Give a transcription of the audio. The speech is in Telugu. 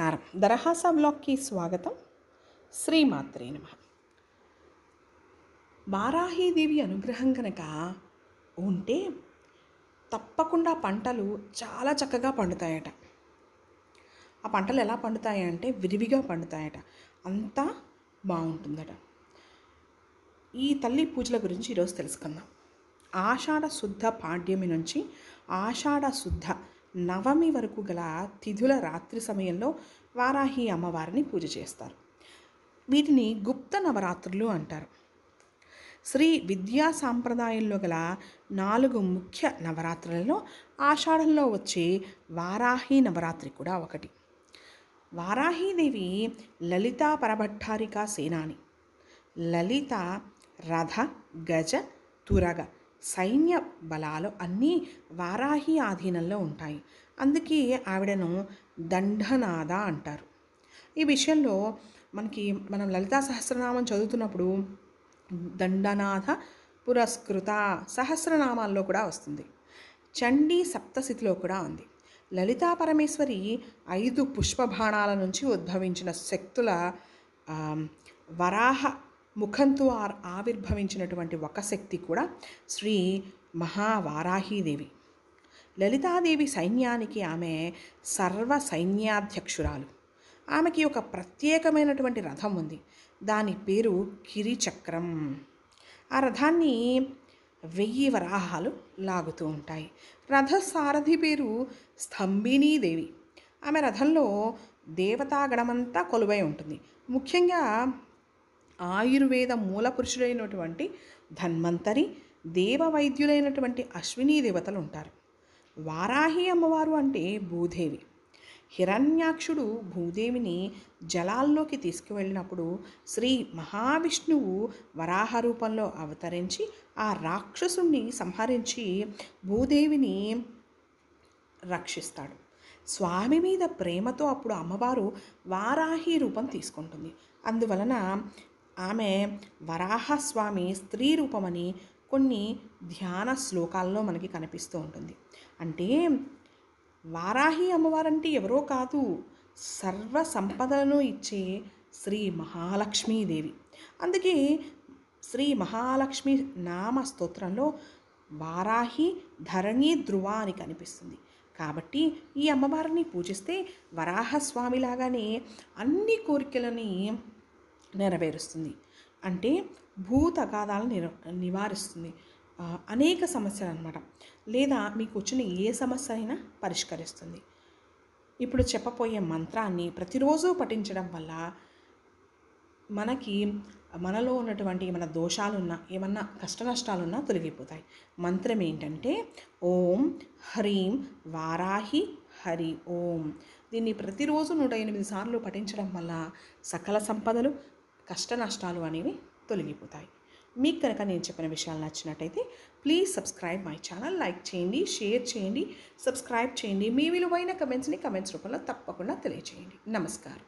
నమస్కారం దరహాసా బ్లాక్కి స్వాగతం శ్రీమాత్రే నమ వారాహీదేవి అనుగ్రహం కనుక ఉంటే తప్పకుండా పంటలు చాలా చక్కగా పండుతాయట ఆ పంటలు ఎలా పండుతాయంటే విరివిగా పండుతాయట అంతా బాగుంటుందట ఈ తల్లి పూజల గురించి ఈరోజు తెలుసుకుందాం ఆషాఢ శుద్ధ పాడ్యమి నుంచి ఆషాఢ శుద్ధ నవమి వరకు గల తిథుల రాత్రి సమయంలో వారాహి అమ్మవారిని పూజ చేస్తారు వీటిని గుప్త నవరాత్రులు అంటారు శ్రీ విద్యా సాంప్రదాయంలో గల నాలుగు ముఖ్య నవరాత్రులలో ఆషాఢంలో వచ్చే వారాహి నవరాత్రి కూడా ఒకటి వారాహీదేవి లలితా పరభట్టారిక సేనాని లలిత రథ గజ తురగ సైన్య బలాలు అన్నీ వారాహి ఆధీనంలో ఉంటాయి అందుకే ఆవిడను దండనాథ అంటారు ఈ విషయంలో మనకి మనం లలితా సహస్రనామం చదువుతున్నప్పుడు దండనాథ పురస్కృత సహస్రనామాల్లో కూడా వస్తుంది చండీ సప్తశితిలో కూడా ఉంది లలితా పరమేశ్వరి ఐదు పుష్పబాణాల నుంచి ఉద్భవించిన శక్తుల వరాహ ముఖంతో ఆవిర్భవించినటువంటి ఒక శక్తి కూడా శ్రీ మహావారాహీదేవి లలితాదేవి సైన్యానికి ఆమె సర్వ సైన్యాధ్యక్షురాలు ఆమెకి ఒక ప్రత్యేకమైనటువంటి రథం ఉంది దాని పేరు కిరిచక్రం ఆ రథాన్ని వెయ్యి వరాహాలు లాగుతూ ఉంటాయి రథ సారథి పేరు స్తంభినీదేవి ఆమె రథంలో దేవతాగణమంతా కొలువై ఉంటుంది ముఖ్యంగా ఆయుర్వేద మూల పురుషులైనటువంటి ధన్వంతరి దేవ వైద్యులైనటువంటి అశ్వినీ దేవతలు ఉంటారు వారాహి అమ్మవారు అంటే భూదేవి హిరణ్యాక్షుడు భూదేవిని జలాల్లోకి తీసుకువెళ్ళినప్పుడు శ్రీ మహావిష్ణువు వరాహ రూపంలో అవతరించి ఆ రాక్షసుణ్ణి సంహరించి భూదేవిని రక్షిస్తాడు స్వామి మీద ప్రేమతో అప్పుడు అమ్మవారు వారాహి రూపం తీసుకుంటుంది అందువలన ఆమె వరాహస్వామి స్త్రీ రూపమని కొన్ని ధ్యాన శ్లోకాల్లో మనకి కనిపిస్తూ ఉంటుంది అంటే వారాహి అమ్మవారంటే ఎవరో కాదు సర్వ సంపదలను ఇచ్చే శ్రీ మహాలక్ష్మీదేవి అందుకే శ్రీ మహాలక్ష్మి నామ స్తోత్రంలో వారాహి ధరణి ధ్రువ అని కనిపిస్తుంది కాబట్టి ఈ అమ్మవారిని పూజిస్తే వరాహస్వామిలాగానే అన్ని కోరికలని నెరవేరుస్తుంది అంటే భూ తగాదాలను నివారిస్తుంది అనేక సమస్యలు అనమాట లేదా మీకు వచ్చిన ఏ సమస్య అయినా పరిష్కరిస్తుంది ఇప్పుడు చెప్పబోయే మంత్రాన్ని ప్రతిరోజు పఠించడం వల్ల మనకి మనలో ఉన్నటువంటి ఏమైనా దోషాలున్నా ఏమన్నా కష్టనష్టాలున్నా తొలగిపోతాయి మంత్రం ఏంటంటే ఓం హ్రీం వారాహి హరి ఓం దీన్ని ప్రతిరోజు నూట ఎనిమిది సార్లు పఠించడం వల్ల సకల సంపదలు కష్ట నష్టాలు అనేవి తొలగిపోతాయి మీకు కనుక నేను చెప్పిన విషయాలు నచ్చినట్టయితే please subscribe my channel like చేయండి షేర్ చేయండి సబ్స్క్రైబ్ చేయండి మీ విలువైన కమెంట్స్ని కమెంట్స్ రూపంలో తప్పకుండా తెలియచేయండి నమస్కారం